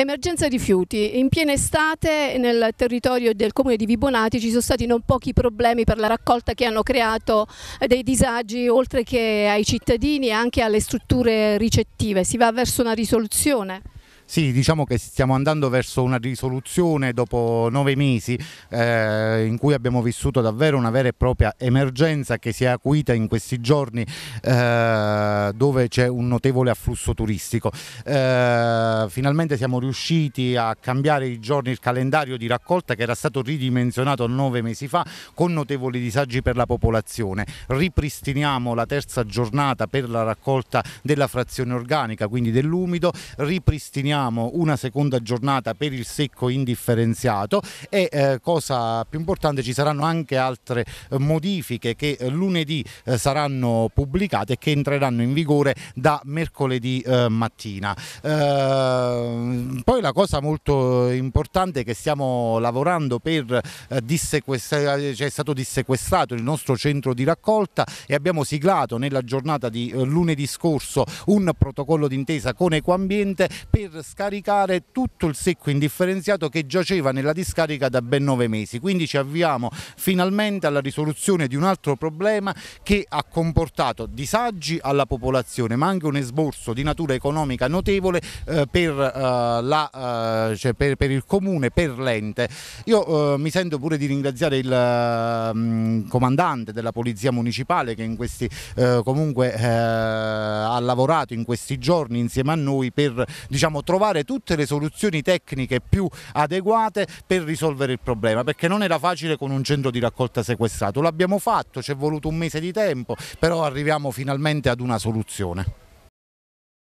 Emergenza rifiuti. In piena estate nel territorio del comune di Vibonati ci sono stati non pochi problemi per la raccolta che hanno creato eh, dei disagi oltre che ai cittadini e anche alle strutture ricettive. Si va verso una risoluzione? Sì, diciamo che stiamo andando verso una risoluzione dopo nove mesi eh, in cui abbiamo vissuto davvero una vera e propria emergenza che si è acuita in questi giorni eh, dove c'è un notevole afflusso turistico. Eh, finalmente siamo riusciti a cambiare i giorni, il calendario di raccolta che era stato ridimensionato nove mesi fa con notevoli disagi per la popolazione. Ripristiniamo la terza giornata per la raccolta della frazione organica, quindi dell'umido, ripristiniamo una seconda giornata per il secco indifferenziato e eh, cosa più importante ci saranno anche altre eh, modifiche che eh, lunedì eh, saranno pubblicate e che entreranno in vigore da mercoledì eh, mattina. Eh, eh, poi la cosa molto importante è che stiamo lavorando per eh, dissequestrare, eh, cioè è stato dissequestrato il nostro centro di raccolta e abbiamo siglato nella giornata di lunedì scorso un protocollo d'intesa con Ecoambiente per scaricare tutto il secco indifferenziato che giaceva nella discarica da ben nove mesi. Quindi ci avviamo finalmente alla risoluzione di un altro problema che ha comportato disagi alla popolazione ma anche un esborso di natura economica notevole eh, per per, uh, la, uh, cioè per, per, il comune, per l'ente. Io uh, mi sento pure di ringraziare il um, comandante della Polizia Municipale che in questi, comunque ha lavorato in questi giorni insieme a noi per diciamo, trovare tutte le soluzioni tecniche più adeguate per risolvere il problema, perché non era facile con un centro di raccolta sequestrato. L'abbiamo fatto, ci è voluto un mese di tempo, però arriviamo finalmente ad una soluzione.